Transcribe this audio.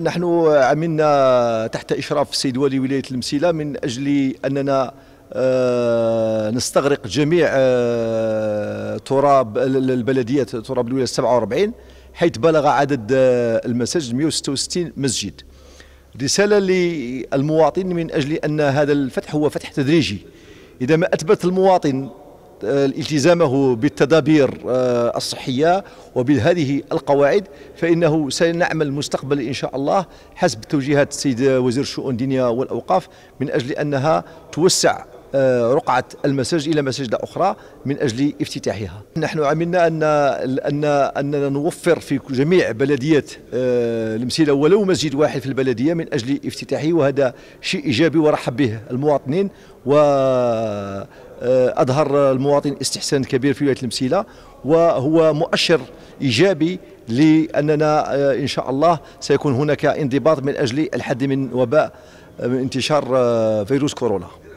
نحن عملنا تحت إشراف السيد ولي ولاية المسيلة من أجل أننا آه، نستغرق جميع آه، تراب البلديات تراب الولاية 47 حيث بلغ عدد آه، المساجد 166 مسجد رسالة للمواطن من أجل أن هذا الفتح هو فتح تدريجي إذا ما أثبت المواطن آه، التزامه بالتدابير آه، الصحية وبهذه القواعد فإنه سنعمل مستقبل إن شاء الله حسب توجيهات السيد وزير الشؤون الدينية والأوقاف من أجل أنها توسع آه، رقعة المساجد إلى مساجد أخرى من أجل افتتاحها نحن عملنا أن أن أننا نوفر في جميع بلديات المسيلة ولو مسجد واحد في البلدية من أجل افتتاحه وهذا شيء إيجابي ورحب به المواطنين و اظهر المواطن استحسان كبير في ولايه المسيله وهو مؤشر ايجابي لاننا آه، ان شاء الله سيكون هناك انضباط من اجل الحد من وباء آه، انتشار آه، فيروس كورونا